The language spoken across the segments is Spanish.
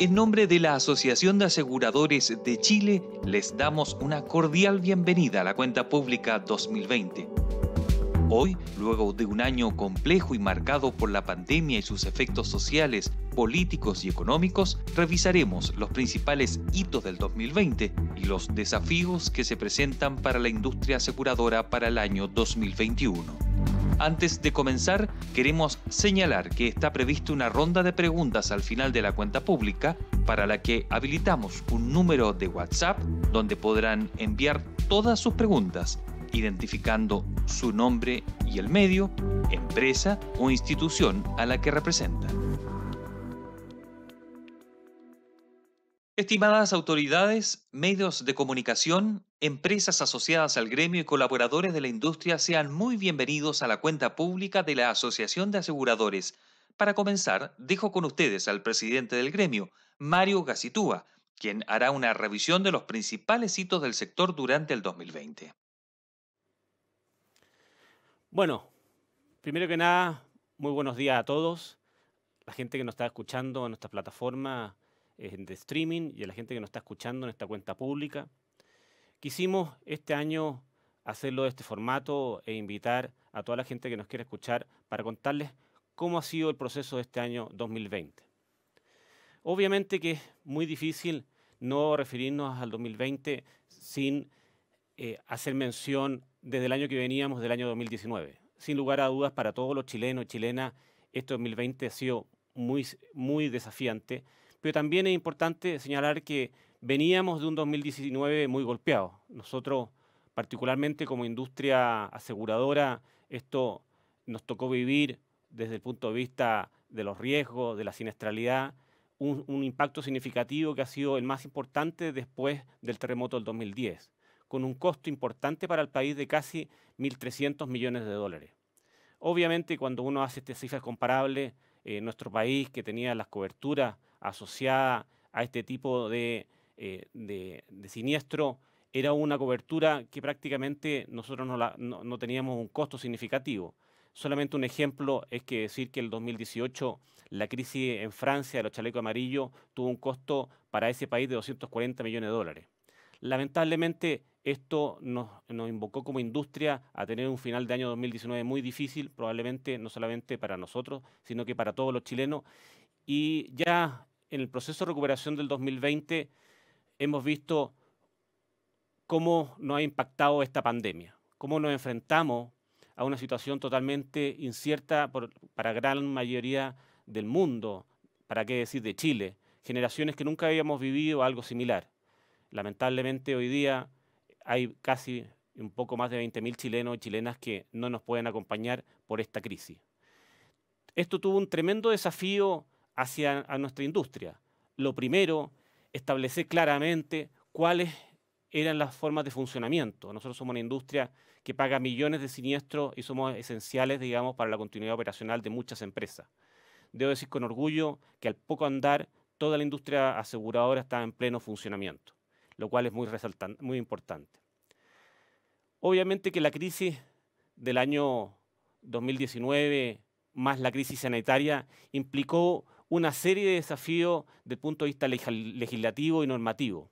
En nombre de la Asociación de Aseguradores de Chile, les damos una cordial bienvenida a la cuenta pública 2020. Hoy, luego de un año complejo y marcado por la pandemia y sus efectos sociales, políticos y económicos, revisaremos los principales hitos del 2020 y los desafíos que se presentan para la industria aseguradora para el año 2021. Antes de comenzar, queremos señalar que está prevista una ronda de preguntas al final de la cuenta pública para la que habilitamos un número de WhatsApp donde podrán enviar todas sus preguntas, identificando su nombre y el medio, empresa o institución a la que representan. Estimadas autoridades, medios de comunicación, empresas asociadas al gremio y colaboradores de la industria, sean muy bienvenidos a la cuenta pública de la Asociación de Aseguradores. Para comenzar, dejo con ustedes al presidente del gremio, Mario Gacitúa, quien hará una revisión de los principales hitos del sector durante el 2020. Bueno, primero que nada, muy buenos días a todos. La gente que nos está escuchando en nuestra plataforma, de streaming y a la gente que nos está escuchando en esta cuenta pública. Quisimos este año hacerlo de este formato e invitar a toda la gente que nos quiere escuchar para contarles cómo ha sido el proceso de este año 2020. Obviamente que es muy difícil no referirnos al 2020 sin eh, hacer mención desde el año que veníamos, del año 2019. Sin lugar a dudas, para todos los chilenos y chilenas, este 2020 ha sido muy, muy desafiante, pero también es importante señalar que veníamos de un 2019 muy golpeado. Nosotros, particularmente como industria aseguradora, esto nos tocó vivir desde el punto de vista de los riesgos, de la siniestralidad, un, impacto significativo que ha sido el más importante después del terremoto del 2010, con un costo importante para el país de casi 1.300 millones de dólares. Obviamente, cuando uno hace estas cifras comparables, eh, nuestro país, que tenía las coberturas asociada a este tipo eh, de, siniestro era una cobertura que prácticamente nosotros no, teníamos un costo significativo. Solamente un ejemplo es que decir que el 2018 la crisis en Francia de los chalecos amarillos tuvo un costo para ese país de 240 millones de dólares. Lamentablemente esto nos, nos invocó como industria a tener un final de año 2019 muy difícil, probablemente no solamente para nosotros, sino que para todos los chilenos. Y ya en el proceso de recuperación del 2020 hemos visto cómo nos ha impactado esta pandemia, cómo nos enfrentamos a una situación totalmente incierta para gran mayoría del mundo, para qué decir de Chile, generaciones que nunca habíamos vivido algo similar. Lamentablemente hoy día hay casi un poco más de 20.000 chilenos y chilenas que no nos pueden acompañar por esta crisis. Esto tuvo un tremendo desafío hacia a nuestra industria. Lo primero, establecer claramente cuáles eran las formas de funcionamiento. Nosotros somos una industria que paga millones de siniestros y somos esenciales, digamos, para la continuidad operacional de muchas empresas. Debo decir con orgullo que al poco andar toda la industria aseguradora está en pleno funcionamiento, lo cual es muy, resaltante, muy importante. Obviamente que la crisis del año 2019 más la crisis sanitaria implicó una serie de desafíos desde el punto de vista legislativo y normativo.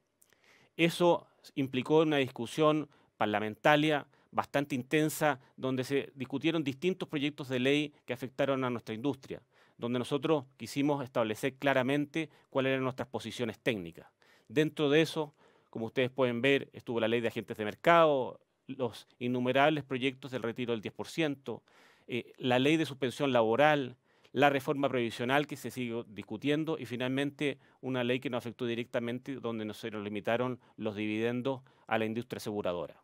Eso implicó una discusión parlamentaria bastante intensa, donde se discutieron distintos proyectos de ley que afectaron a nuestra industria, donde nosotros quisimos establecer claramente cuáles eran nuestras posiciones técnicas. Dentro de eso, como ustedes pueden ver, estuvo la ley de agentes de mercado, los innumerables proyectos del retiro del 10%, eh, la ley de suspensión laboral, la reforma previsional que se sigue discutiendo y finalmente una ley que nos afectó directamente donde nos, limitaron los dividendos a la industria aseguradora.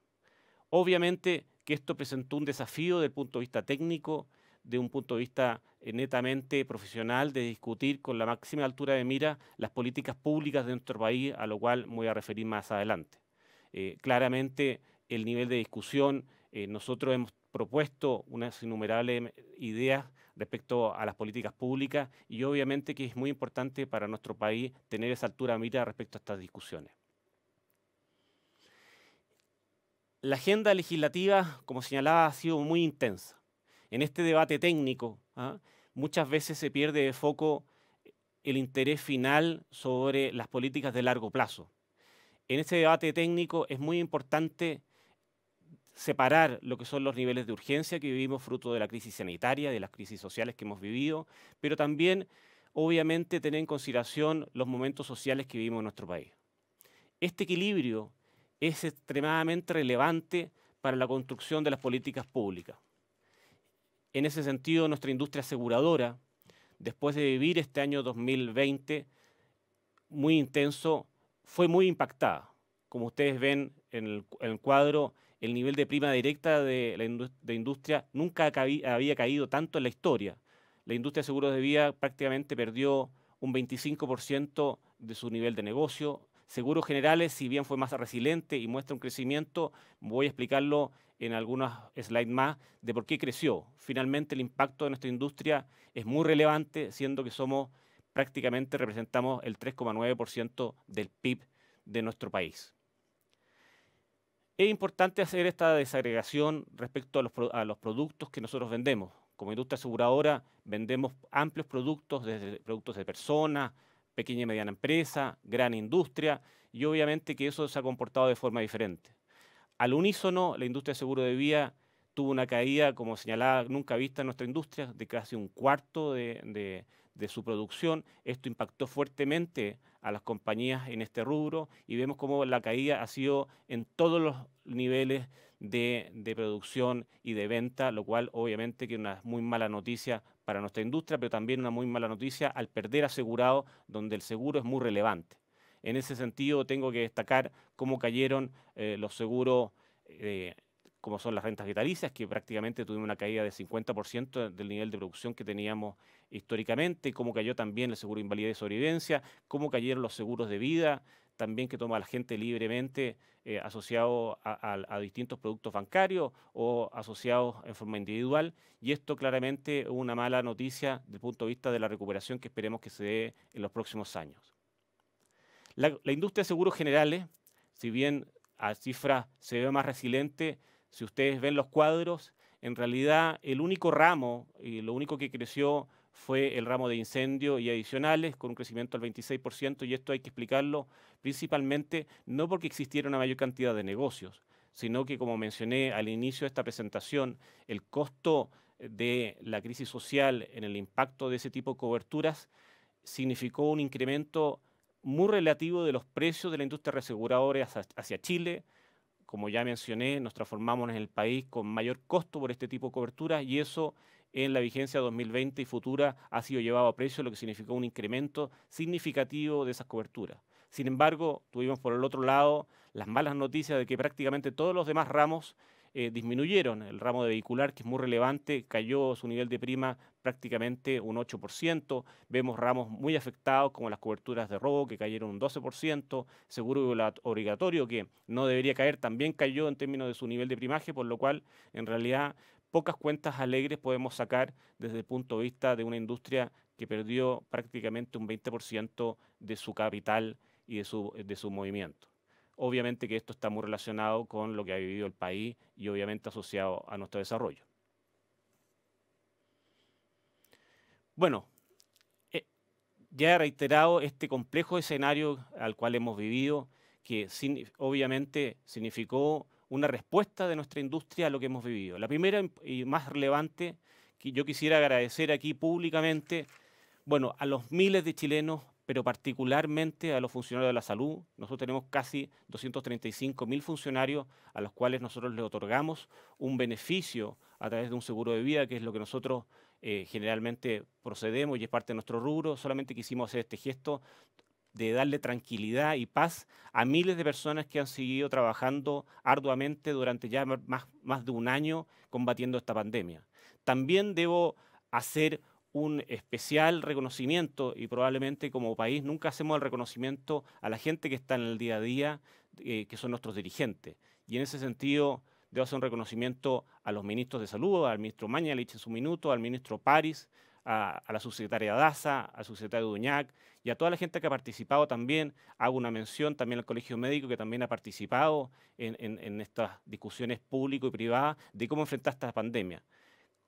Obviamente que esto presentó un desafío desde el punto de vista técnico, de un punto de vista eh, netamente profesional, de discutir con la máxima altura de mira las políticas públicas de nuestro país, a lo cual voy a referir más adelante. Eh, claramente el nivel de discusión, eh, nosotros hemos propuesto unas innumerables ideas respecto a las políticas públicas y obviamente que es muy importante para nuestro país tener esa altura de mira respecto a estas discusiones. La agenda legislativa, como señalaba, ha sido muy intensa. En este debate técnico, ¿ah? muchas veces se pierde de foco el interés final sobre las políticas de largo plazo. En este debate técnico es muy importante separar lo que son los niveles de urgencia que vivimos fruto de la crisis sanitaria, de las crisis sociales que hemos vivido, pero también, obviamente, tener en consideración los momentos sociales que vivimos en nuestro país. Este equilibrio es extremadamente relevante para la construcción de las políticas públicas. En ese sentido, nuestra industria aseguradora, después de vivir este año 2020 muy intenso, fue muy impactada. Como ustedes ven en el, cuadro, el nivel de prima directa de la industria nunca había caído tanto en la historia. La industria de seguros de vida prácticamente perdió un 25% de su nivel de negocio. Seguros generales, si bien fue más resiliente y muestra un crecimiento, voy a explicarlo en algunos slides más de por qué creció. Finalmente, el impacto de nuestra industria es muy relevante, siendo que somos prácticamente representamos el 3,9% del PIB de nuestro país. Es importante hacer esta desagregación respecto a los, productos que nosotros vendemos. Como industria aseguradora vendemos amplios productos, desde productos de personas, pequeña y mediana empresa, gran industria, y obviamente que eso se ha comportado de forma diferente. Al unísono, la industria de seguro de vía tuvo una caída, como señalaba, nunca vista en nuestra industria, de casi un cuarto de, de su producción. Esto impactó fuertemente a las compañías en este rubro y vemos cómo la caída ha sido en todos los niveles de, producción y de venta, lo cual obviamente que es una muy mala noticia para nuestra industria, pero también una muy mala noticia al perder asegurado, donde el seguro es muy relevante. En ese sentido, tengo que destacar cómo cayeron eh, los seguros. Eh, como son las rentas vitalicias, que prácticamente tuvimos una caída del 50% del nivel de producción que teníamos históricamente, cómo cayó también el seguro de invalidez y sobrevivencia, cómo cayeron los seguros de vida, también que toma la gente libremente eh, asociado a, distintos productos bancarios o asociados en forma individual. Y esto claramente es una mala noticia desde el punto de vista de la recuperación que esperemos que se dé en los próximos años. la industria de seguros generales, si bien a cifras se ve más resiliente, si ustedes ven los cuadros, en realidad el único ramo y lo único que creció fue el ramo de incendio y adicionales, con un crecimiento del 26%, y esto hay que explicarlo principalmente no porque existiera una mayor cantidad de negocios, sino que, como mencioné al inicio de esta presentación, el costo de la crisis social en el impacto de ese tipo de coberturas significó un incremento muy relativo de los precios de la industria aseguradora hacia Chile, como ya mencioné, nos transformamos en el país con mayor costo por este tipo de coberturas y eso en la vigencia 2020 y futura ha sido llevado a precio, lo que significó un incremento significativo de esas coberturas. Sin embargo, tuvimos por el otro lado las malas noticias de que prácticamente todos los demás ramos eh, disminuyeron. El ramo de vehicular, que es muy relevante, cayó su nivel de prima prácticamente un 8%. Vemos ramos muy afectados como las coberturas de robo, que cayeron un 12%. Seguro obligatorio, que no debería caer, también cayó en términos de su nivel de primaje, por lo cual en realidad pocas cuentas alegres podemos sacar desde el punto de vista de una industria que perdió prácticamente un 20% de su capital y de de su movimiento. Obviamente que esto está muy relacionado con lo que ha vivido el país y obviamente asociado a nuestro desarrollo. Bueno, eh, ya he reiterado este complejo escenario al cual hemos vivido, que obviamente significó una respuesta de nuestra industria a lo que hemos vivido. La primera y más relevante, que yo quisiera agradecer aquí públicamente, bueno, a los miles de chilenos pero particularmente a los funcionarios de la salud. Nosotros tenemos casi 235 mil funcionarios a los cuales nosotros les otorgamos un beneficio a través de un seguro de vida, que es lo que nosotros eh, generalmente procedemos y es parte de nuestro rubro. Solamente quisimos hacer este gesto de darle tranquilidad y paz a miles de personas que han seguido trabajando arduamente durante ya más, más de un año combatiendo esta pandemia. También debo hacer un especial reconocimiento y probablemente como país nunca hacemos el reconocimiento a la gente que está en el día a día, eh, que son nuestros dirigentes. Y en ese sentido debo hacer un reconocimiento a los ministros de salud, al ministro Mañalich en su minuto, al ministro París, a, la subsecretaria Daza, al subsecretario Duñac y a toda la gente que ha participado también. Hago una mención también al Colegio Médico que también ha participado en, estas discusiones públicas y privadas de cómo enfrentar esta pandemia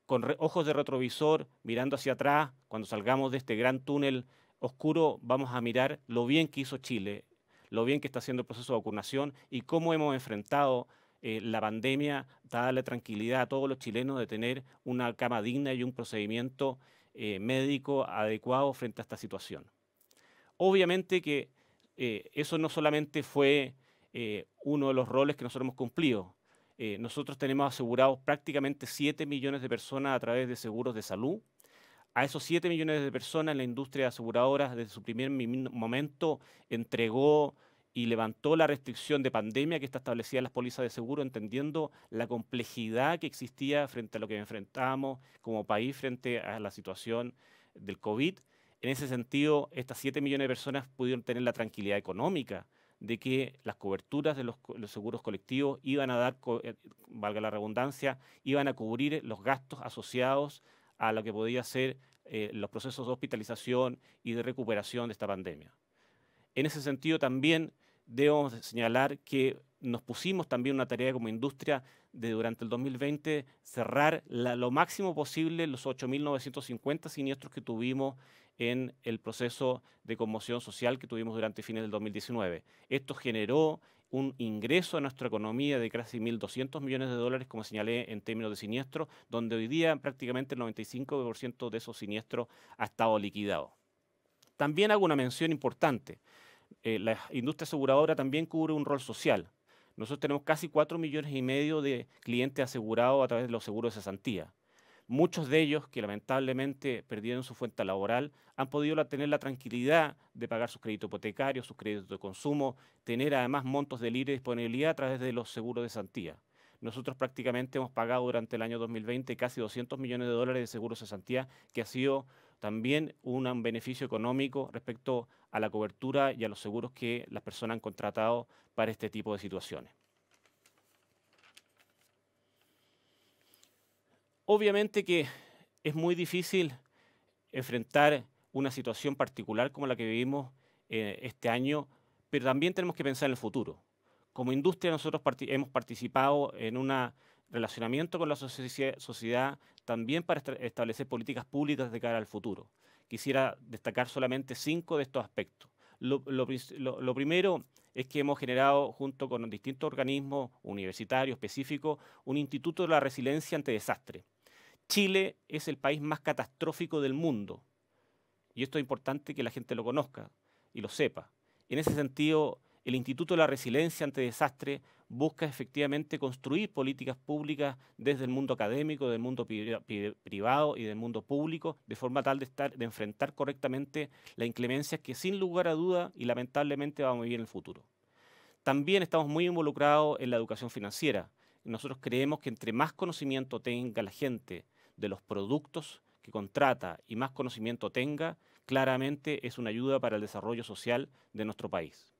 con ojos de retrovisor, mirando hacia atrás, cuando salgamos de este gran túnel oscuro, vamos a mirar lo bien que hizo Chile, lo bien que está haciendo el proceso de vacunación y cómo hemos enfrentado eh, la pandemia, darle tranquilidad a todos los chilenos de tener una cama digna y un procedimiento eh, médico adecuado frente a esta situación. Obviamente que eh, eso no solamente fue uno de los roles que nosotros hemos cumplido, eh, nosotros tenemos asegurados prácticamente 7 millones de personas a través de seguros de salud. A esos 7 millones de personas la industria aseguradora desde su primer momento entregó y levantó la restricción de pandemia que está establecida en las pólizas de seguro, entendiendo la complejidad que existía frente a lo que enfrentamos como país frente a la situación del COVID. En ese sentido, estas 7 millones de personas pudieron tener la tranquilidad económica de que las coberturas de los, seguros colectivos iban a dar, eh, valga la redundancia, iban a cubrir los gastos asociados a lo que podía ser eh, los procesos de hospitalización y de recuperación de esta pandemia. En ese sentido, también debemos señalar que nos pusimos también una tarea como industria de durante el 2020 cerrar lo máximo posible los 8.950 siniestros que tuvimos en el proceso de conmoción social que tuvimos durante fines del 2019. Esto generó un ingreso a nuestra economía de casi 1.200 millones de dólares, como señalé en términos de siniestros, donde hoy día prácticamente el 95% de esos siniestros ha estado liquidado. También hago una mención importante. Eh, la industria aseguradora también cubre un rol social. Nosotros tenemos casi 4 millones y medio de clientes asegurados a través de los seguros de cesantía. Muchos de ellos que lamentablemente perdieron su fuente laboral han podido tener la tranquilidad de pagar sus créditos hipotecarios, sus créditos de consumo, tener además montos de libre disponibilidad a través de los seguros de santía. Nosotros prácticamente hemos pagado durante el año 2020 casi 200 millones de dólares de seguros de santía, que ha sido también un beneficio económico respecto a la cobertura y a los seguros que las personas han contratado para este tipo de situaciones. Obviamente que es muy difícil enfrentar una situación particular como la que vivimos eh, este año, pero también tenemos que pensar en el futuro. Como industria nosotros hemos participado en un relacionamiento con la sociedad también para establecer políticas públicas de cara al futuro. Quisiera destacar solamente cinco de estos aspectos. Lo, primero es que hemos generado, junto con distintos organismos universitarios específicos, un Instituto de la Resiliencia ante Desastre. Chile es el país más catastrófico del mundo. Y esto es importante que la gente lo conozca y lo sepa. En ese sentido, el Instituto de la Resiliencia ante Desastres busca efectivamente construir políticas públicas desde el mundo académico, del mundo privado y del mundo público, de forma tal de, estar, de enfrentar correctamente la inclemencia que sin lugar a duda y lamentablemente va a vivir en el futuro. También estamos muy involucrados en la educación financiera. Nosotros creemos que entre más conocimiento tenga la gente de los productos que contrata y más conocimiento tenga, claramente es una ayuda para el desarrollo social de nuestro país.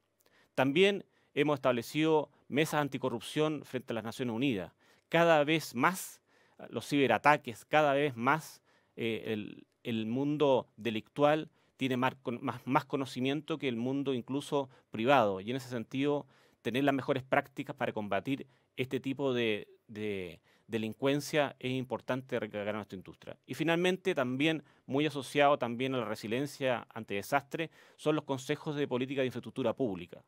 También hemos establecido mesas anticorrupción frente a las Naciones Unidas. Cada vez más ah, los ciberataques, cada vez más eh, el, mundo delictual tiene más, conocimiento que el mundo incluso privado. Y en ese sentido, tener las mejores prácticas para combatir este tipo de, delincuencia es importante recargar a nuestra industria. Y finalmente, también muy asociado también a la resiliencia ante desastres, son los consejos de política de infraestructura pública.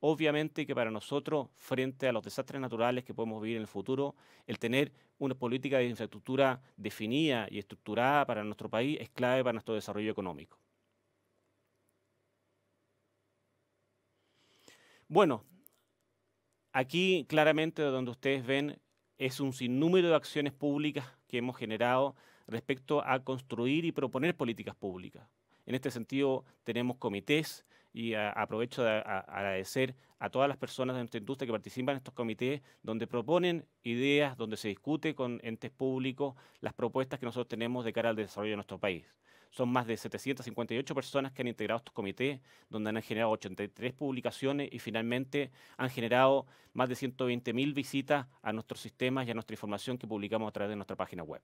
Obviamente que para nosotros, frente a los desastres naturales que podemos vivir en el futuro, el tener una política de infraestructura definida y estructurada para nuestro país es clave para nuestro desarrollo económico. Bueno, aquí claramente donde ustedes ven es un sinnúmero de acciones públicas que hemos generado respecto a construir y proponer políticas públicas. En este sentido, tenemos comités y aprovecho de agradecer a todas las personas de nuestra industria que participan en estos comités, donde proponen ideas, donde se discute con entes públicos las propuestas que nosotros tenemos de cara al desarrollo de nuestro país. Son más de 758 personas que han integrado estos comités, donde han generado 83 publicaciones y finalmente han generado más de 120.000 visitas a nuestros sistemas y a nuestra información que publicamos a través de nuestra página web.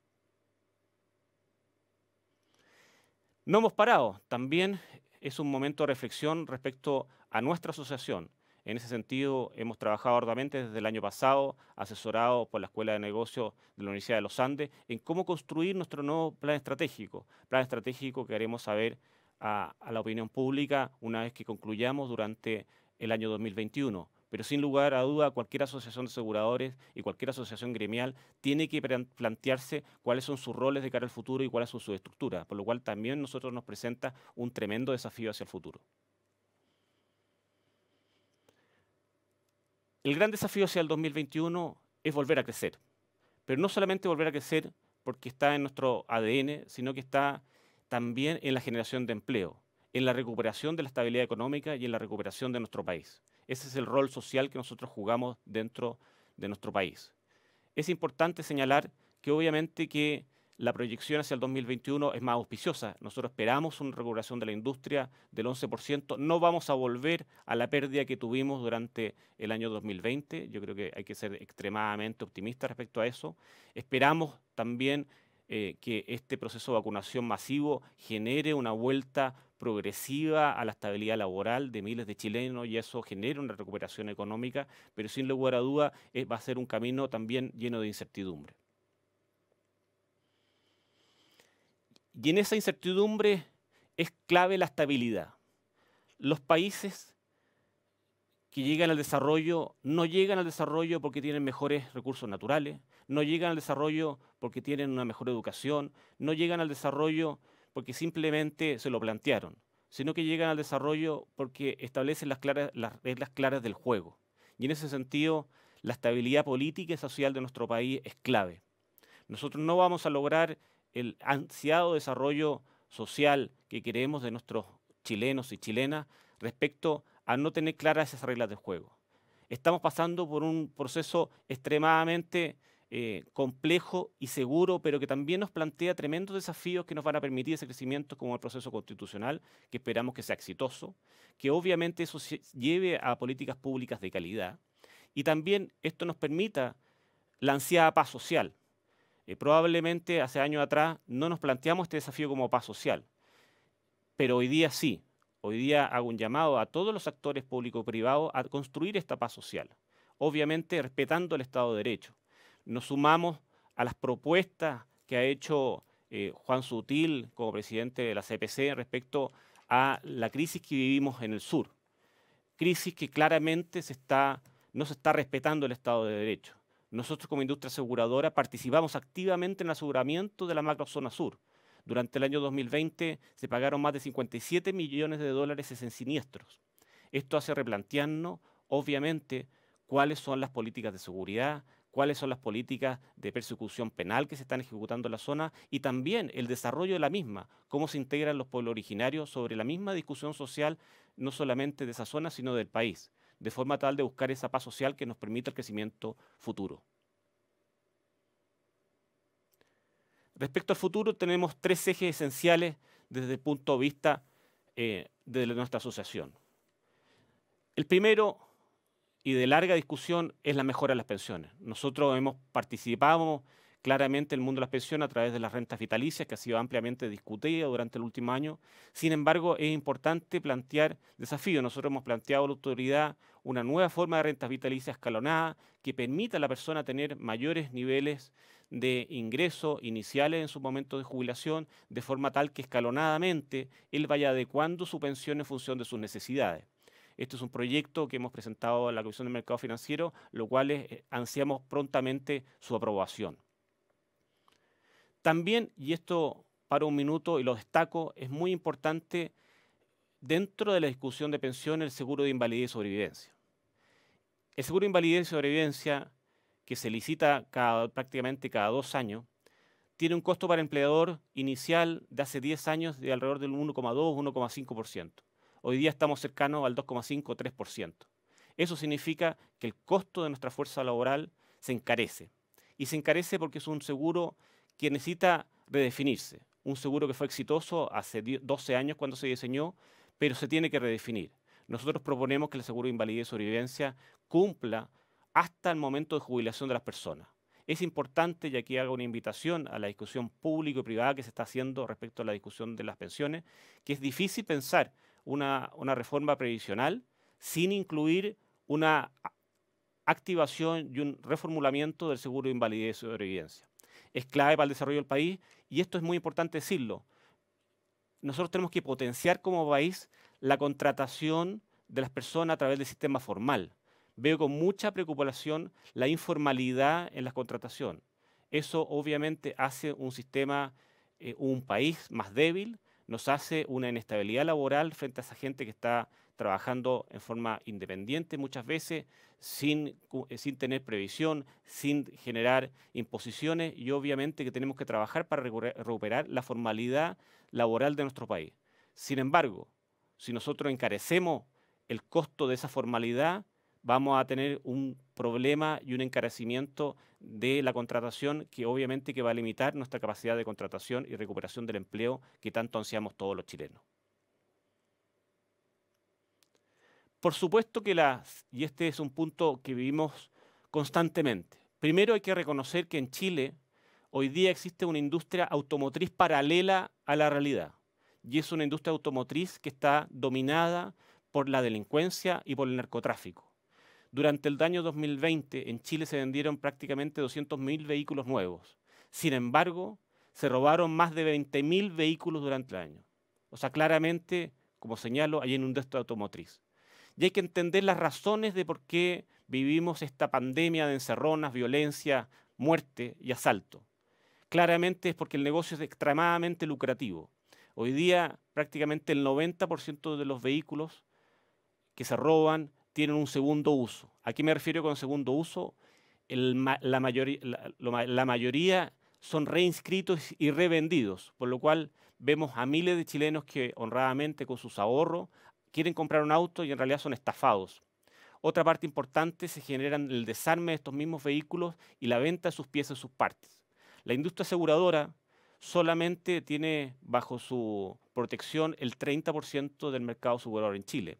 No hemos parado. También es un momento de reflexión respecto a nuestra asociación. En ese sentido, hemos trabajado arduamente desde el año pasado, asesorado por la Escuela de Negocios de la Universidad de los Andes, en cómo construir nuestro nuevo plan estratégico. Plan estratégico que haremos saber a, a la opinión pública una vez que concluyamos durante el año 2021. Pero sin lugar a duda, cualquier asociación de aseguradores y cualquier asociación gremial tiene que plantearse cuáles son sus roles de cara al futuro y cuáles son sus estructuras, por lo cual también nosotros nos presenta un tremendo desafío hacia el futuro. El gran desafío hacia el 2021 es volver a crecer, pero no solamente volver a crecer porque está en nuestro ADN, sino que está también en la generación de empleo, en la recuperación de la estabilidad económica y en la recuperación de nuestro país. Ese es el rol social que nosotros jugamos dentro de nuestro país. Es importante señalar que obviamente que la proyección hacia el 2021 es más auspiciosa. Nosotros esperamos una recuperación de la industria del 11%. No vamos a volver a la pérdida que tuvimos durante el año 2020. Yo creo que hay que ser extremadamente optimista respecto a eso. Esperamos también eh, que este proceso de vacunación masivo genere una vuelta progresiva a la estabilidad laboral de miles de chilenos y eso genera una recuperación económica, pero sin lugar a duda eh, va a ser un camino también lleno de incertidumbre. Y en esa incertidumbre es clave la estabilidad. Los países que llegan al desarrollo no llegan al desarrollo porque tienen mejores recursos naturales, no llegan al desarrollo porque tienen una mejor educación, no llegan al desarrollo porque simplemente se lo plantearon, sino que llegan al desarrollo porque establecen las, las reglas claras del juego. Y en ese sentido, la estabilidad política y social de nuestro país es clave. Nosotros no vamos a lograr el ansiado desarrollo social que queremos de nuestros chilenos y chilenas respecto a no tener claras esas reglas del juego. Estamos pasando por un proceso extremadamente eh, complejo y seguro, pero que también nos plantea tremendos desafíos que nos van a permitir ese crecimiento como el proceso constitucional, que esperamos que sea exitoso, que obviamente eso lleve a políticas públicas de calidad y también esto nos permita la ansiada paz social. Eh, probablemente hace años atrás no nos planteamos este desafío como paz social, pero hoy día sí. Hoy día hago un llamado a todos los actores público privado a construir esta paz social, obviamente respetando el Estado de Derecho nos sumamos a las propuestas que ha hecho eh, Juan Sutil como presidente de la CPC respecto a la crisis que vivimos en el sur. Crisis que claramente no se está respetando el Estado de Derecho. Nosotros como industria aseguradora participamos activamente en el aseguramiento de la macrozona sur. Durante el año 2020 se pagaron más de 57 millones de dólares en siniestros. Esto hace replantearnos, obviamente, cuáles son las políticas de seguridad, cuáles son las políticas de persecución penal que se están ejecutando en la zona y también el desarrollo de la misma, cómo se integran los pueblos originarios sobre la misma discusión social, no solamente de esa zona, sino del país, de forma tal de buscar esa paz social que nos permita el crecimiento futuro. Respecto al futuro, tenemos tres ejes esenciales desde el punto de vista eh, de nuestra asociación. El primero y de larga discusión es la mejora de las pensiones. Nosotros hemos participado claramente en el mundo de las pensiones a través de las rentas vitalicias, que ha sido ampliamente discutida durante el último año. Sin embargo, es importante plantear desafíos. Nosotros hemos planteado a la autoridad una nueva forma de rentas vitalicias escalonada que permita a la persona tener mayores niveles de ingresos iniciales en su momento de jubilación, de forma tal que escalonadamente él vaya adecuando su pensión en función de sus necesidades. Este es un proyecto que hemos presentado a la Comisión de Mercado Financiero, lo cual eh, ansiamos prontamente su aprobación. También, y esto para un minuto y lo destaco, es muy importante dentro de la discusión de pensión el seguro de invalidez y sobrevivencia. El seguro de invalidez y sobrevivencia, que se licita prácticamente cada dos años, tiene un costo para empleador inicial de hace 10 años de alrededor del 1,2-1,5% hoy día estamos cercanos al 2,5-3%. Eso significa que el costo de nuestra fuerza laboral se encarece. Y se encarece porque es un seguro que necesita redefinirse. Un seguro que fue exitoso hace 12 años cuando se diseñó, pero se tiene que redefinir. Nosotros proponemos que el seguro de invalidez y sobrevivencia cumpla hasta el momento de jubilación de las personas. Es importante, y aquí hago una invitación a la discusión pública y privada que se está haciendo respecto a la discusión de las pensiones, que es difícil pensar una, una reforma previsional sin incluir una activación y un reformulamiento del seguro de invalidez y sobrevivencia. Es clave para el desarrollo del país y esto es muy importante decirlo. Nosotros tenemos que potenciar como país la contratación de las personas a través del sistema formal. Veo con mucha preocupación la informalidad en la contratación. Eso obviamente hace un sistema, eh, un país más débil nos hace una inestabilidad laboral frente a esa gente que está trabajando en forma independiente muchas veces, sin, eh, sin tener previsión, sin generar imposiciones y obviamente que tenemos que trabajar para recuperar la formalidad laboral de nuestro país. Sin embargo, si nosotros encarecemos el costo de esa formalidad, vamos a tener un problema y un encarecimiento de la contratación que obviamente que va a limitar nuestra capacidad de contratación y recuperación del empleo que tanto ansiamos todos los chilenos. Por supuesto que las, y este es un punto que vivimos constantemente, primero hay que reconocer que en Chile hoy día existe una industria automotriz paralela a la realidad, y es una industria automotriz que está dominada por la delincuencia y por el narcotráfico. Durante el año 2020 en Chile se vendieron prácticamente 200.000 vehículos nuevos. Sin embargo, se robaron más de 20.000 vehículos durante el año. O sea, claramente, como señalo, hay en un texto automotriz. Y hay que entender las razones de por qué vivimos esta pandemia de encerronas, violencia, muerte y asalto. Claramente es porque el negocio es extremadamente lucrativo. Hoy día prácticamente el 90% de los vehículos que se roban tienen un segundo uso. Aquí me refiero con segundo uso? la, mayoría, mayoría son reinscritos y revendidos, por lo cual vemos a miles de chilenos que honradamente con sus ahorros quieren comprar un auto y en realidad son estafados. Otra parte importante se genera el desarme de estos mismos vehículos y la venta de sus piezas y sus partes. La industria aseguradora solamente tiene bajo su protección el 30% del mercado asegurador en Chile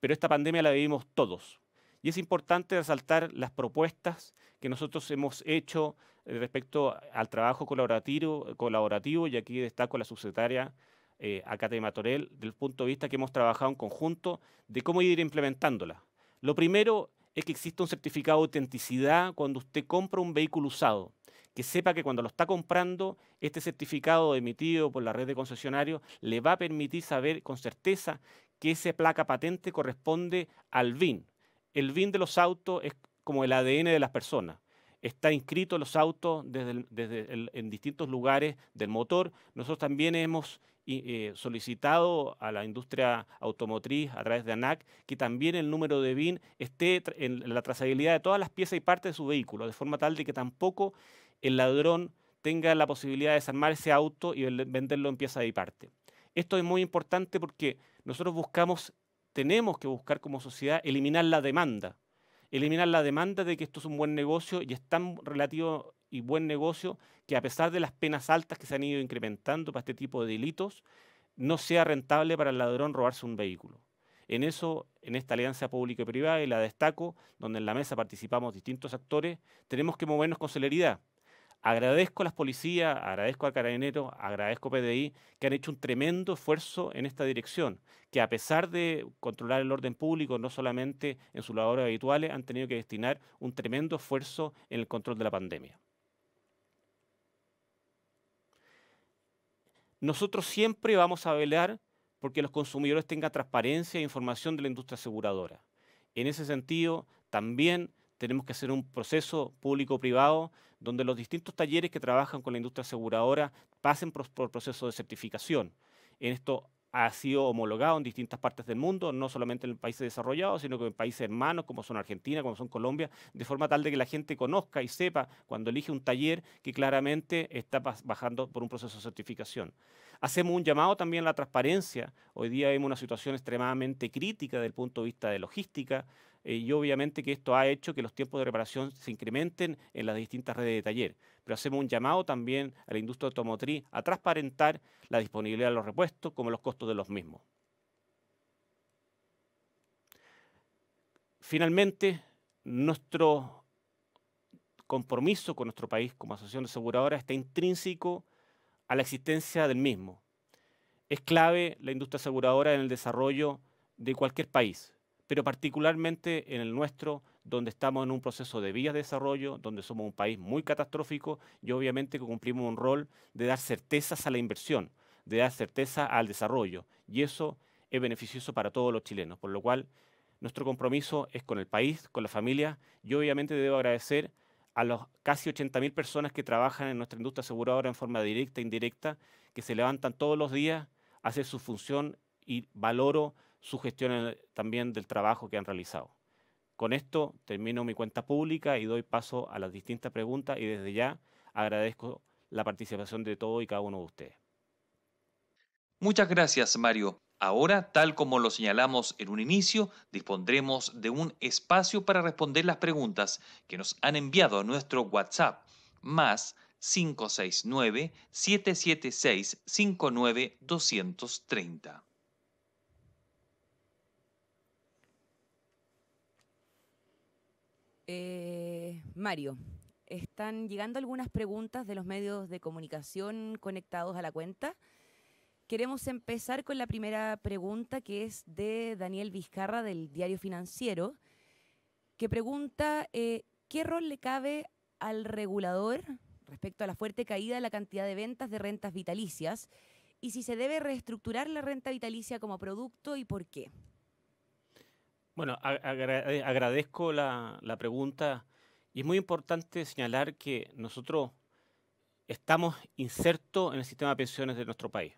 pero esta pandemia la vivimos todos. Y es importante resaltar las propuestas que nosotros hemos hecho eh, respecto al trabajo colaborativo, y aquí destaco a la subsecretaria eh, Acate Matorel, del punto de vista que hemos trabajado en conjunto de cómo ir implementándola. Lo primero es que exista un certificado de autenticidad cuando usted compra un vehículo usado, que sepa que cuando lo está comprando, este certificado emitido por la red de concesionarios le va a permitir saber con certeza que esa placa patente corresponde al VIN. El VIN de los autos es como el ADN de las personas. Está inscrito los autos desde, en distintos lugares del motor. Nosotros también hemos eh, solicitado a la industria automotriz a través de ANAC que también el número de VIN esté en la trazabilidad de todas las piezas y partes de su vehículo, de forma tal de que tampoco el ladrón tenga la posibilidad de desarmar ese auto y venderlo en piezas y parte. Esto es muy importante porque nosotros buscamos, tenemos que buscar como sociedad eliminar la demanda, eliminar la demanda de que esto es un buen negocio y es tan relativo y buen negocio que a pesar de las penas altas que se han ido incrementando para este tipo de delitos, no sea rentable para el ladrón robarse un vehículo. En eso, en esta alianza pública y privada, y la destaco, donde en la mesa participamos distintos actores, tenemos que movernos con celeridad. Agradezco a las policías, agradezco a carabinero, agradezco a PDI, que han hecho un tremendo esfuerzo en esta dirección, que a pesar de controlar el orden público, no solamente en sus labores habituales, han tenido que destinar un tremendo esfuerzo en el control de la pandemia. Nosotros siempre vamos a velar porque los consumidores tengan transparencia e información de la industria aseguradora. En ese sentido, también tenemos que hacer un proceso público-privado donde los distintos talleres que trabajan con la industria aseguradora pasen por, proceso de certificación. En esto ha sido homologado en distintas partes del mundo, no solamente en países desarrollados, sino que en países hermanos como son Argentina, como son Colombia, de forma tal de que la gente conozca y sepa cuando elige un taller que claramente está bajando por un proceso de certificación. Hacemos un llamado también a la transparencia. Hoy día vemos una situación extremadamente crítica desde el punto de vista de logística. Eh, y obviamente que esto ha hecho que los tiempos de reparación se incrementen en las distintas redes de taller. Pero hacemos un llamado también a la industria automotriz a transparentar la disponibilidad de los repuestos como los costos de los mismos. Finalmente, nuestro compromiso con nuestro país como asociación de aseguradoras está intrínseco a la existencia del mismo. Es clave la industria aseguradora en el desarrollo de cualquier país pero particularmente en el nuestro, donde estamos en un proceso de vías de desarrollo, donde somos un país muy catastrófico y obviamente cumplimos un rol de dar certezas a la inversión, de dar certeza al desarrollo. Y eso es beneficioso para todos los chilenos, por lo cual nuestro compromiso es con el país, con la familia Yo obviamente debo agradecer a los casi 80.000 personas que trabajan en nuestra industria aseguradora en forma directa e indirecta, que se levantan todos los días hacen su función y valoro su eh, también del trabajo que han realizado. Con esto termino mi cuenta pública y doy paso a las distintas preguntas y desde ya agradezco la participación de todos y cada uno de ustedes. Muchas gracias, Mario. Ahora, tal como lo señalamos en un inicio, dispondremos de un espacio para responder las preguntas que nos han enviado a nuestro WhatsApp más 569-776-59230. Eh, Mario, están llegando algunas preguntas de los medios de comunicación conectados a la cuenta. Queremos empezar con la primera pregunta que es de Daniel Vizcarra del Diario Financiero, que pregunta eh, qué rol le cabe al regulador respecto a la fuerte caída de la cantidad de ventas de rentas vitalicias y si se debe reestructurar la renta vitalicia como producto y por qué. Bueno, eh, agradezco la, pregunta y es muy importante señalar que nosotros estamos insertos en el sistema de pensiones de nuestro país.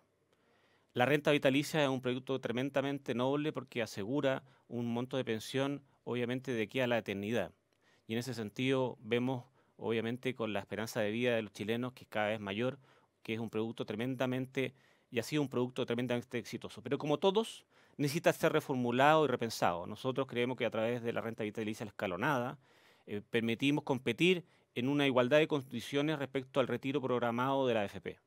La renta vitalicia es un producto tremendamente noble porque asegura un monto de pensión obviamente de aquí a la eternidad. Y en ese sentido vemos obviamente con la esperanza de vida de los chilenos que es cada vez mayor, que es un producto tremendamente y ha sido un producto tremendamente exitoso. Pero como todos, necesita ser reformulado y repensado. Nosotros creemos que a través de la renta vitalicia escalonada eh, permitimos competir en una igualdad de condiciones respecto al retiro programado de la AFP.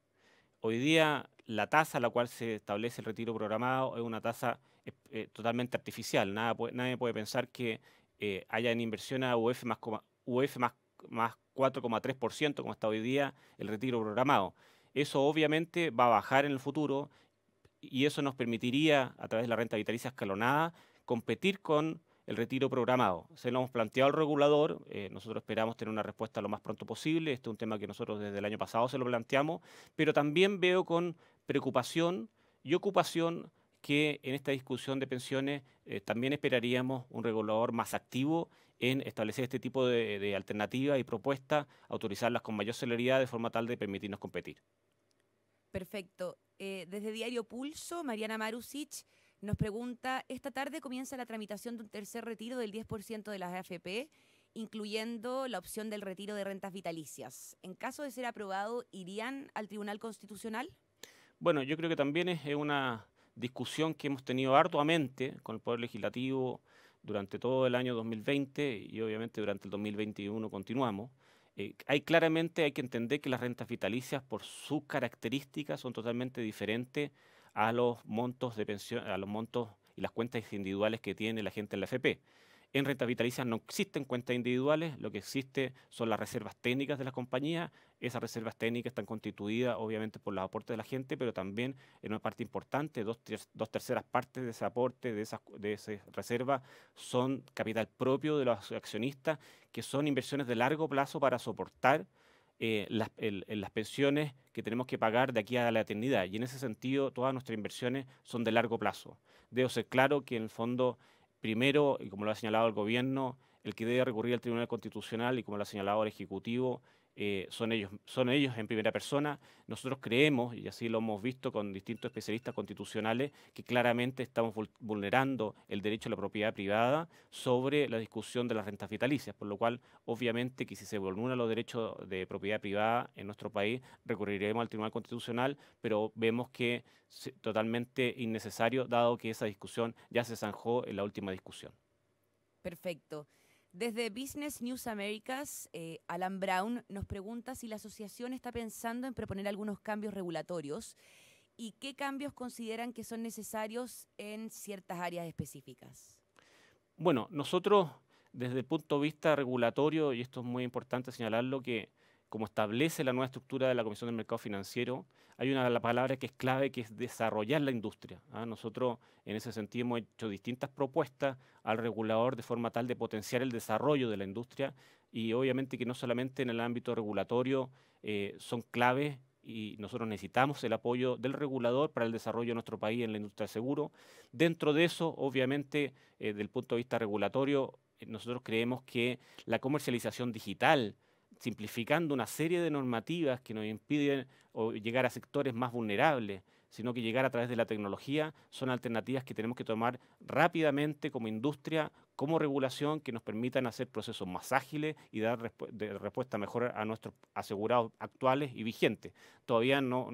Hoy día la tasa a la cual se establece el retiro programado es una tasa eh, eh, totalmente artificial. nadie puede pensar que haya en inversión a UF más, UF más, más 4,3%, como está hoy día el retiro programado. Eso obviamente va a bajar en el futuro y eso nos permitiría, a través de la renta vitalicia escalonada, competir con el retiro programado. Se lo hemos planteado al regulador, eh, nosotros esperamos tener una respuesta lo más pronto posible, este es un tema que nosotros desde el año pasado se lo planteamos, pero también veo con preocupación y ocupación que en esta discusión de pensiones eh, también esperaríamos un regulador más activo en establecer este tipo de alternativas y propuestas, autorizarlas con mayor celeridad de forma tal de permitirnos competir. Perfecto. Eh, desde Diario Pulso, Mariana Marusic nos pregunta, esta tarde comienza la tramitación de un tercer retiro del 10% de las AFP, incluyendo la opción del retiro de rentas vitalicias. En caso de ser aprobado, ¿irían al Tribunal Constitucional? Bueno, yo creo que también es una discusión que hemos tenido arduamente con el Poder Legislativo durante todo el año 2020 y obviamente durante el 2021 continuamos. Eh, hay claramente, hay que entender que las rentas vitalicias por sus características son totalmente diferentes a los montos de pensión, a los montos y las cuentas individuales que tiene la gente en la FP. En renta vitalicia no existen cuentas individuales, lo que existe son las reservas técnicas de las compañías. Esas reservas técnicas están constituidas obviamente por los aportes de la gente, pero también en una parte importante, dos, terceras partes de ese aporte, de esas, reserva, reservas, son capital propio de los accionistas, que son inversiones de largo plazo para soportar eh, las, las, pensiones que tenemos que pagar de aquí a la eternidad. Y en ese sentido, todas nuestras inversiones son de largo plazo. Debo ser claro que en el fondo primero, y como lo ha señalado el gobierno, el que debe recurrir al Tribunal Constitucional y como lo ha señalado el Ejecutivo, eh, son, ellos, son ellos en primera persona. Nosotros creemos, y así lo hemos visto con distintos especialistas constitucionales, que claramente estamos vulnerando el derecho a la propiedad privada sobre la discusión de las rentas vitalicias, por lo cual obviamente que si se vulneran los derechos de propiedad privada en nuestro país, recurriremos al Tribunal Constitucional, pero vemos que es totalmente innecesario, dado que esa discusión ya se zanjó en la última discusión. Perfecto. Desde Business News Americas, eh, Alan Brown nos pregunta si la asociación está pensando en proponer algunos cambios regulatorios y qué cambios consideran que son necesarios en ciertas áreas específicas. Bueno, nosotros desde el punto de vista regulatorio, y esto es muy importante señalarlo, que como establece la nueva estructura de la Comisión del Mercado Financiero, hay una palabra que es clave, que es desarrollar la industria. ¿ah? Nosotros en ese sentido hemos hecho distintas propuestas al regulador de forma tal de potenciar el desarrollo de la industria y obviamente que no solamente en el ámbito regulatorio eh, son claves y nosotros necesitamos el apoyo del regulador para el desarrollo de nuestro país en la industria del seguro. Dentro de eso, obviamente, eh, del punto de vista regulatorio, eh, nosotros creemos que la comercialización digital, simplificando una serie de normativas que nos impiden llegar a sectores más vulnerables, sino que llegar a través de la tecnología son alternativas que tenemos que tomar rápidamente como industria, como regulación que nos permitan hacer procesos más ágiles y dar respuesta mejor a nuestros asegurados actuales y vigentes. Todavía no,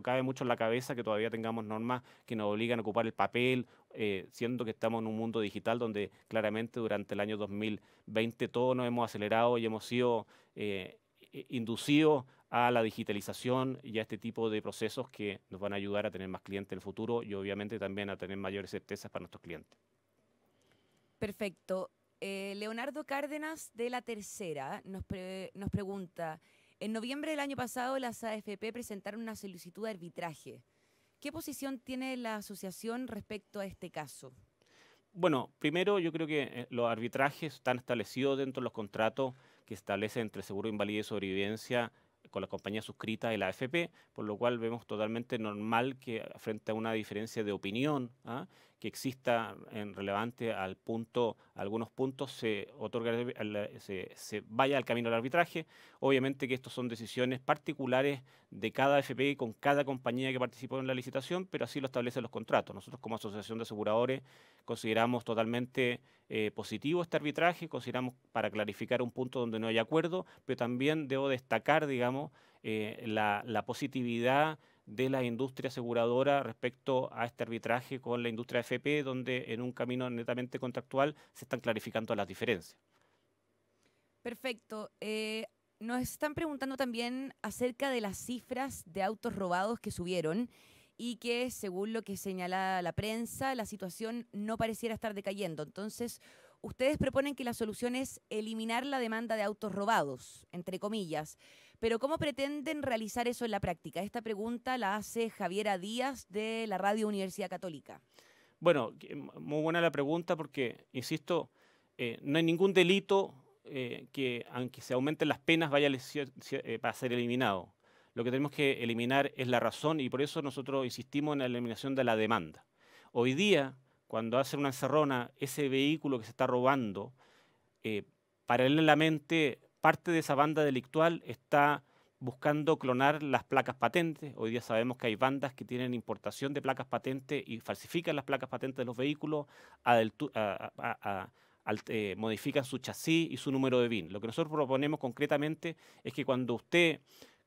cabe mucho en la cabeza que todavía tengamos normas que nos obligan a ocupar el papel, eh, siendo que estamos en un mundo digital donde claramente durante el año 2020 todos nos hemos acelerado y hemos sido eh, inducidos a la digitalización y a este tipo de procesos que nos van a ayudar a tener más clientes en el futuro y obviamente también a tener mayores certezas para nuestros clientes. Perfecto. Eh, Leonardo Cárdenas de La Tercera nos, pregunta, en noviembre del año pasado las AFP presentaron una solicitud de arbitraje. ¿Qué posición tiene la asociación respecto a este caso? Bueno, primero yo creo que eh, los arbitrajes están establecidos dentro de los contratos que establece entre Seguro Invalidez y Sobrevivencia con la compañía suscrita y la AFP, por lo cual vemos totalmente normal que frente a una diferencia de opinión ¿ah? que exista en relevante al punto, algunos puntos se otorga, eh, se, vaya al camino del arbitraje. Obviamente que estas son decisiones particulares de cada FPI con cada compañía que participó en la licitación, pero así lo establecen los contratos. Nosotros como Asociación de Aseguradores consideramos totalmente eh, positivo este arbitraje, consideramos para clarificar un punto donde no hay acuerdo, pero también debo destacar, digamos, eh, la, la positividad de la industria aseguradora respecto a este arbitraje con la industria FP, donde en un camino netamente contractual se están clarificando las diferencias. Perfecto. Eh, nos están preguntando también acerca de las cifras de autos robados que subieron y que, según lo que señala la prensa, la situación no pareciera estar decayendo. Entonces, ustedes proponen que la solución es eliminar la demanda de autos robados, entre comillas. Pero ¿cómo pretenden realizar eso en la práctica? Esta pregunta la hace Javiera Díaz de la Radio Universidad Católica. Bueno, muy buena la pregunta porque, insisto, eh, no hay ningún delito eh, que, aunque se aumenten las penas, vaya a eh, ser eliminado. Lo que tenemos que eliminar es la razón y por eso nosotros insistimos en la eliminación de la demanda. Hoy día, cuando hace una encerrona, ese vehículo que se está robando, paralelamente Parte de esa banda delictual está buscando clonar las placas patentes. Hoy día sabemos que hay bandas que tienen importación de placas patentes y falsifican las placas patentes de los vehículos, eh, modifican su chasis y su número de BIN. Lo que nosotros proponemos concretamente es que cuando usted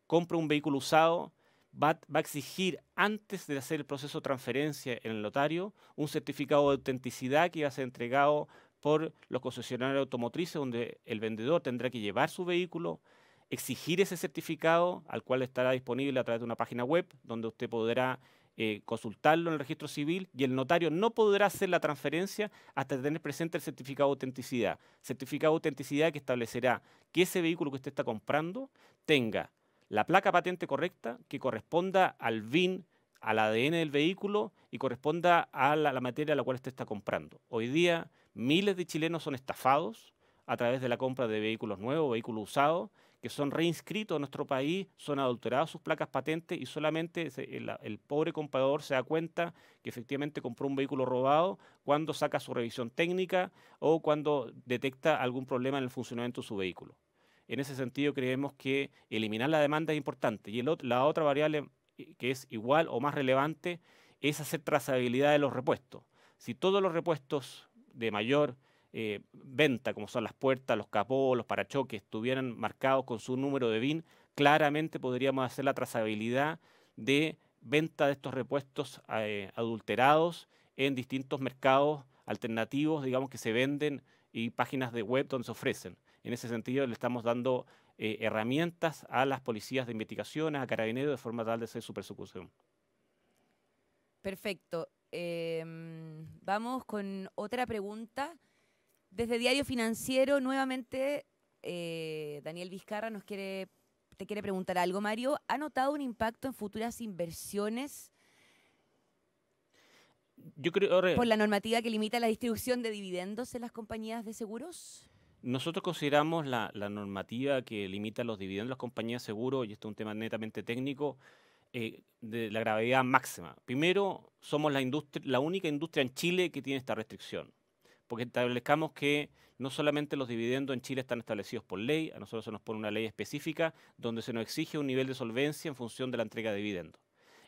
compra un vehículo usado, va, va a exigir antes de hacer el proceso de transferencia en el notario un certificado de autenticidad que va a ser entregado por los concesionarios automotrices, donde el vendedor tendrá que llevar su vehículo, exigir ese certificado, al cual estará disponible a través de una página web, donde usted podrá eh, consultarlo en el registro civil y el notario no podrá hacer la transferencia hasta tener presente el certificado de autenticidad. Certificado de autenticidad que establecerá que ese vehículo que usted está comprando tenga la placa patente correcta, que corresponda al VIN, al ADN del vehículo y corresponda a la, la materia a la cual usted está comprando. Hoy día Miles de chilenos son estafados a través de la compra de vehículos nuevos, vehículos usados, que son reinscritos en nuestro país, son adulterados sus placas patentes y solamente el, pobre comprador se da cuenta que efectivamente compró un vehículo robado cuando saca su revisión técnica o cuando detecta algún problema en el funcionamiento de su vehículo. En ese sentido creemos que eliminar la demanda es importante y la otra variable eh, que es igual o más relevante es hacer trazabilidad de los repuestos. Si todos los repuestos de mayor eh, venta, como son las puertas, los capó, los parachoques, estuvieran marcados con su número de BIN, claramente podríamos hacer la trazabilidad de venta de estos repuestos eh, adulterados en distintos mercados alternativos, digamos, que se venden y páginas de web donde se ofrecen. En ese sentido, le estamos dando eh, herramientas a las policías de investigaciones, a carabineros, de forma tal de hacer su persecución. Perfecto. Em, Vamos con otra pregunta. Desde Diario Financiero, nuevamente, eh, Daniel Vizcarra nos quiere, te quiere preguntar algo, Mario. ¿Ha notado un impacto en futuras inversiones? Yo creo, por la normativa que limita la distribución de dividendos en las compañías de seguros. Nosotros consideramos la, normativa que limita los dividendos en las compañías de seguros, y esto es un tema netamente técnico, eh, de la gravedad máxima. Primero, somos la, única industria en Chile que tiene esta restricción, porque establezcamos que no solamente los dividendos en Chile están establecidos por ley, a nosotros se nos pone una ley específica donde se nos exige un nivel de solvencia en función de la entrega de dividendos.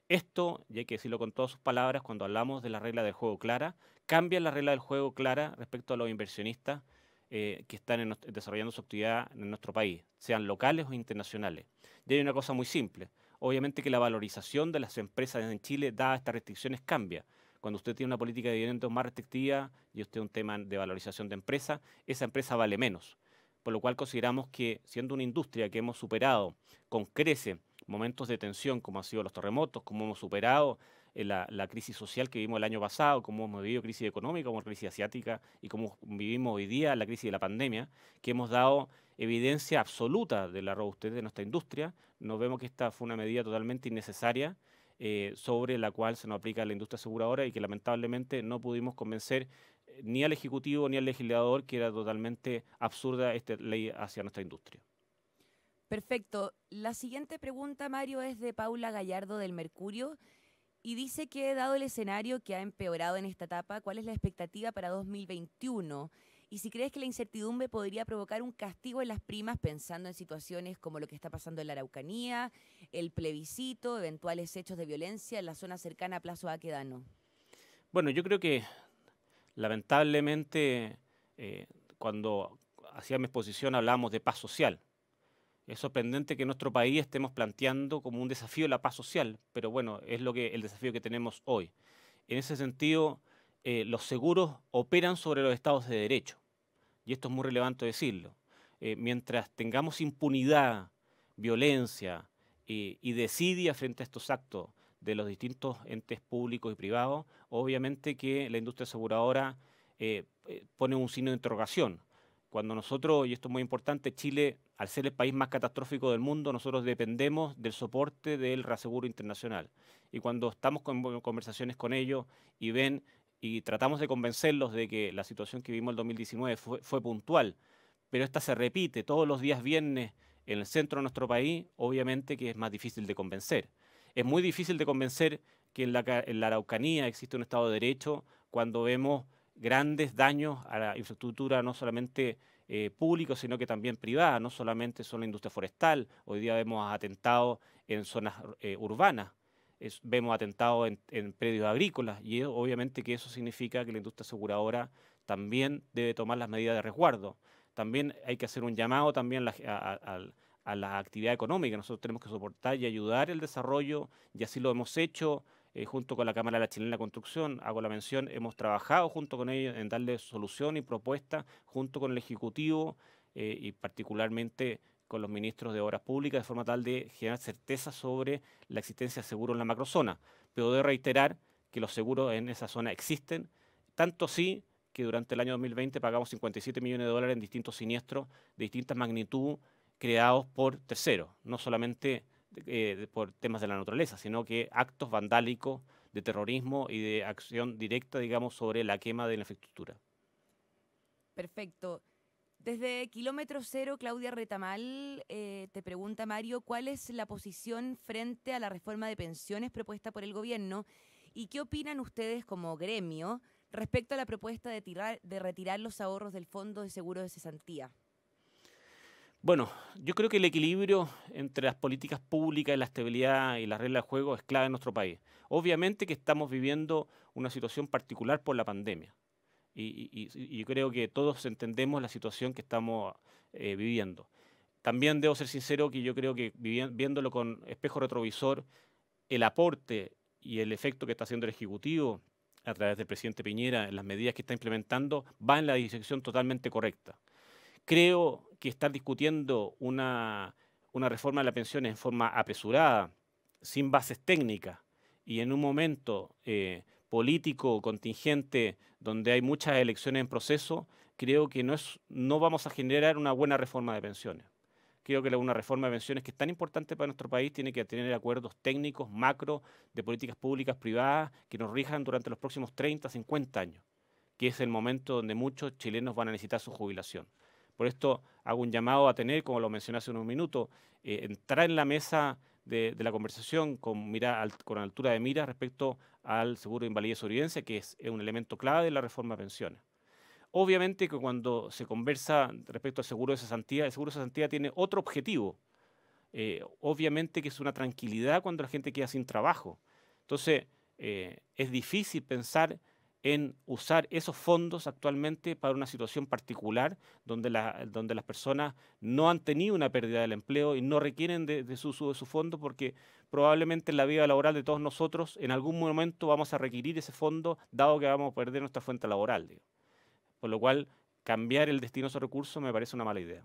Esto, y hay que decirlo con todas sus palabras, cuando hablamos de la regla del juego clara, cambia la regla del juego clara respecto a los inversionistas eh, que están desarrollando su actividad en nuestro país, sean locales o internacionales. Y hay una cosa muy simple obviamente que la valorización de las empresas en Chile, dadas estas restricciones, cambia. Cuando usted tiene una política de dividendos más restrictiva y usted un tema de valorización de empresa, esa empresa vale menos. Por lo cual consideramos que siendo una industria que hemos superado con crece momentos de tensión como han sido los terremotos, como hemos superado eh, la, crisis social que vimos el año pasado, como hemos vivido crisis económica, como crisis asiática y como vivimos hoy día la crisis de la pandemia, que hemos dado evidencia absoluta de la robustez de nuestra industria. Nos vemos que esta fue una medida totalmente innecesaria. Eh, sobre la cual se nos aplica la industria aseguradora y que lamentablemente no pudimos convencer eh, ni al Ejecutivo ni al legislador que era totalmente absurda esta ley hacia nuestra industria. Perfecto. La siguiente pregunta, Mario, es de Paula Gallardo del Mercurio y dice que dado el escenario que ha empeorado en esta etapa, ¿cuál es la expectativa para 2021? Y si crees que la incertidumbre podría provocar un castigo en las primas, pensando en situaciones como lo que está pasando en la Araucanía, el plebiscito, eventuales hechos de violencia en la zona cercana a Plazo Aquedano. Bueno, yo creo que lamentablemente eh, cuando hacía mi exposición hablábamos de paz social. Es sorprendente que en nuestro país estemos planteando como un desafío la paz social, pero bueno, es lo que, el desafío que tenemos hoy. En ese sentido, eh, los seguros operan sobre los estados de derecho, y esto es muy relevante decirlo. Eh, mientras tengamos impunidad, violencia y desidia frente a estos actos de los distintos entes públicos y privados, obviamente que la industria aseguradora eh, pone un signo de interrogación. Cuando nosotros, y esto es muy importante, Chile al ser el país más catastrófico del mundo, nosotros dependemos del soporte del reaseguro internacional. Y cuando estamos en conversaciones con ellos y ven y tratamos de convencerlos de que la situación que vimos el 2019 fue, puntual, pero esta se repite todos los días viernes en el centro de nuestro país, obviamente que es más difícil de convencer. Es muy difícil de convencer que en la Araucanía existe un Estado de Derecho cuando vemos grandes daños a la infraestructura, no solamente eh, público, sino que también privada, no solamente son la industria forestal. Hoy día vemos atentados en zonas eh, urbanas, vemos atentados en, predios agrícolas, y obviamente que eso significa que la industria aseguradora también debe tomar las medidas de resguardo. También hay que hacer un llamado también a, a la actividad económica. Nosotros tenemos que soportar y ayudar el desarrollo, y así lo hemos hecho eh, junto con la Cámara de la Chilena de la Construcción, hago la mención, hemos trabajado junto con ellos en darle solución y propuesta junto con el Ejecutivo eh, y particularmente con los ministros de Obras Públicas de forma tal de generar certeza sobre la existencia de seguros en la macrozona. Pero de reiterar que los seguros en esa zona existen, tanto sí que durante el año 2020 pagamos 57 millones de dólares en distintos siniestros de distintas magnitud creados por terceros, no solamente eh, por temas de la naturaleza, sino que actos vandálicos de terrorismo y de acción directa, digamos, sobre la quema de la infraestructura. Perfecto. Desde kilómetro cero, Claudia Retamal eh, te pregunta, Mario, ¿cuál es la posición frente a la reforma de pensiones propuesta por el gobierno? ¿Y qué opinan ustedes como gremio respecto a la propuesta de, de retirar los ahorros del Fondo de Seguro de Cesantía? Bueno, yo creo que el equilibrio entre las políticas públicas y la estabilidad y las reglas de juego es clave en nuestro país. Obviamente que estamos viviendo una situación particular por la pandemia. Y, yo creo que todos entendemos la situación que estamos eh, viviendo. También debo ser sincero que yo creo que viéndolo con espejo retrovisor, el aporte y el efecto que está haciendo el Ejecutivo a través del presidente Piñera en las medidas que está implementando va en la dirección totalmente correcta. Creo que estar discutiendo una, reforma de la pensiones en forma apresurada, sin bases técnicas y en un momento eh, político contingente donde hay muchas elecciones en proceso, creo que no, vamos a generar una buena reforma de pensiones. Creo que una reforma de pensiones que es tan importante para nuestro país tiene que tener acuerdos técnicos, macro, de políticas públicas, privadas, que nos rijan durante los próximos 30, 50 años, que es el momento donde muchos chilenos van a necesitar su jubilación. Por esto hago un llamado a tener, como lo mencioné hace unos minutos, eh, entrar en la mesa de, la conversación con, altura de mira respecto al seguro de invalidez sobrevivencia, que es, un elemento clave de la reforma de pensiones. Obviamente que cuando se conversa respecto al seguro de cesantía, el seguro de cesantía tiene otro objetivo. Eh, obviamente que es una tranquilidad cuando la gente queda sin trabajo. Entonces, eh, es difícil pensar en usar esos fondos actualmente para una situación particular donde, donde las personas no han tenido una pérdida del empleo y no requieren de, su uso de su fondo porque probablemente en la vida laboral de todos nosotros en algún momento vamos a requerir ese fondo dado que vamos a perder nuestra fuente laboral. Por lo cual, cambiar el destino de esos recursos me parece una mala idea.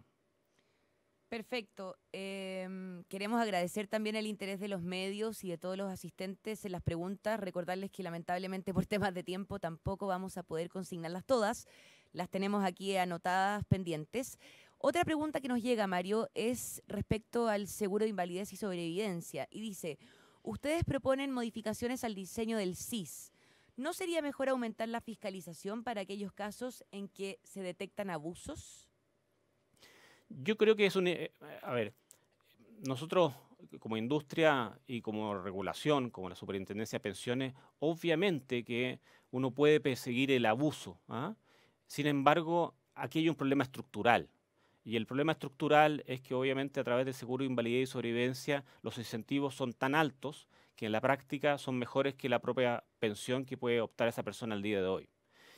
Perfecto. Em, queremos agradecer también el interés de los medios y de todos los asistentes en las preguntas. Recordarles que lamentablemente por temas de tiempo tampoco vamos a poder consignarlas todas. Las tenemos aquí anotadas pendientes. Otra pregunta que nos llega, Mario, es respecto al seguro de invalidez y sobrevivencia. Y dice, ustedes proponen modificaciones al diseño del SIS. ¿No sería mejor aumentar la fiscalización para aquellos casos en que se detectan abusos? Yo creo que es un... Eh, a ver, nosotros como industria y como regulación, como la Superintendencia de Pensiones, obviamente que uno puede perseguir el abuso. ¿ah? Sin embargo, aquí hay un problema estructural. Y el problema estructural es que obviamente a través del seguro de invalidez y sobrevivencia los incentivos son tan altos que en la práctica son mejores que la propia pensión que puede optar esa persona al día de hoy.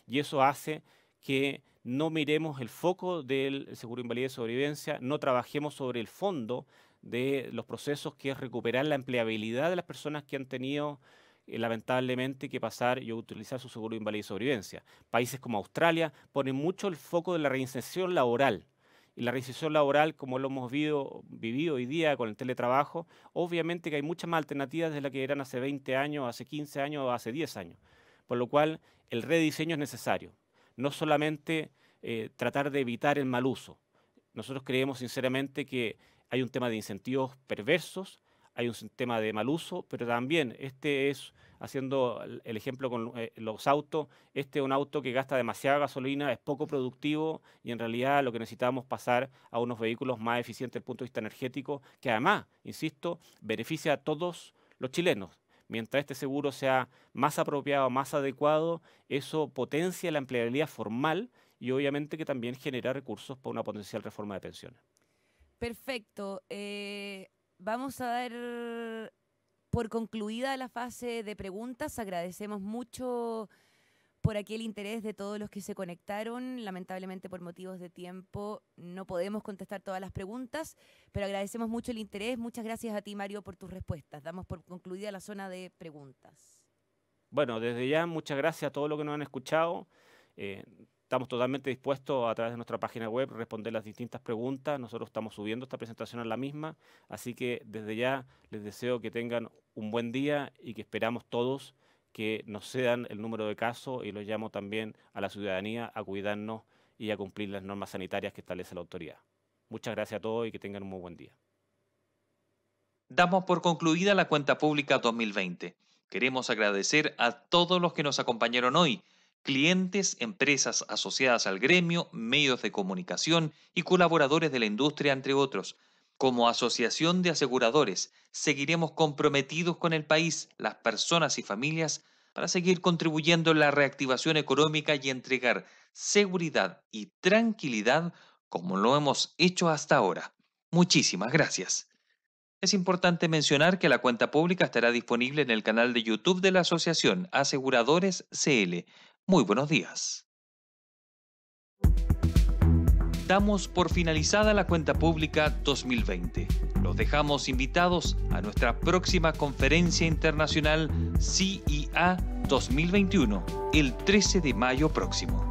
Y eso hace que no miremos el foco del seguro de invalidez y sobrevivencia, no trabajemos sobre el fondo de los procesos que es recuperar la empleabilidad de las personas que han tenido eh, lamentablemente que pasar y utilizar su seguro de invalidez y sobrevivencia. Países como Australia ponen mucho el foco de la reinserción laboral. Y la reinserción laboral, como lo hemos vivido, vivido hoy día con el teletrabajo, obviamente que hay muchas más alternativas de las que eran hace 20 años, hace 15 años o hace 10 años. Por lo cual, el rediseño es necesario no solamente eh, tratar de evitar el mal uso. Nosotros creemos sinceramente que hay un tema de incentivos perversos, hay un tema de mal uso, pero también este es, haciendo el ejemplo con eh, los autos, este es un auto que gasta demasiada gasolina, es poco productivo y en realidad lo que necesitamos es pasar a unos vehículos más eficientes desde el punto de vista energético, que además, insisto, beneficia a todos los chilenos Mientras este seguro sea más apropiado, más adecuado, eso potencia la empleabilidad formal y obviamente que también genera recursos para una potencial reforma de pensiones. Perfecto. Eh, vamos a dar por concluida la fase de preguntas. Agradecemos mucho por aquí el interés de todos los que se conectaron. Lamentablemente por motivos de tiempo no podemos contestar todas las preguntas, pero agradecemos mucho el interés. Muchas gracias a ti, Mario, por tus respuestas. Damos por concluida la zona de preguntas. Bueno, desde ya muchas gracias a todos los que nos han escuchado. Eh, estamos totalmente dispuestos a través de nuestra página web a responder las distintas preguntas. Nosotros estamos subiendo esta presentación a la misma, así que desde ya les deseo que tengan un buen día y que esperamos todos que nos sean el número de casos y los llamo también a la ciudadanía a cuidarnos y a cumplir las normas sanitarias que establece la autoridad. Muchas gracias a todos y que tengan un muy buen día. Damos por concluida la cuenta pública 2020. Queremos agradecer a todos los que nos acompañaron hoy, clientes, empresas asociadas al gremio, medios de comunicación y colaboradores de la industria, entre otros. Como Asociación de Aseguradores, seguiremos comprometidos con el país, las personas y familias para seguir contribuyendo en la reactivación económica y entregar seguridad y tranquilidad como lo hemos hecho hasta ahora. Muchísimas gracias. Es importante mencionar que la cuenta pública estará disponible en el canal de YouTube de la Asociación Aseguradores CL. Muy buenos días damos por finalizada la cuenta pública 2020. Los dejamos invitados a nuestra próxima conferencia internacional CIA e 2021, el 13 de mayo próximo.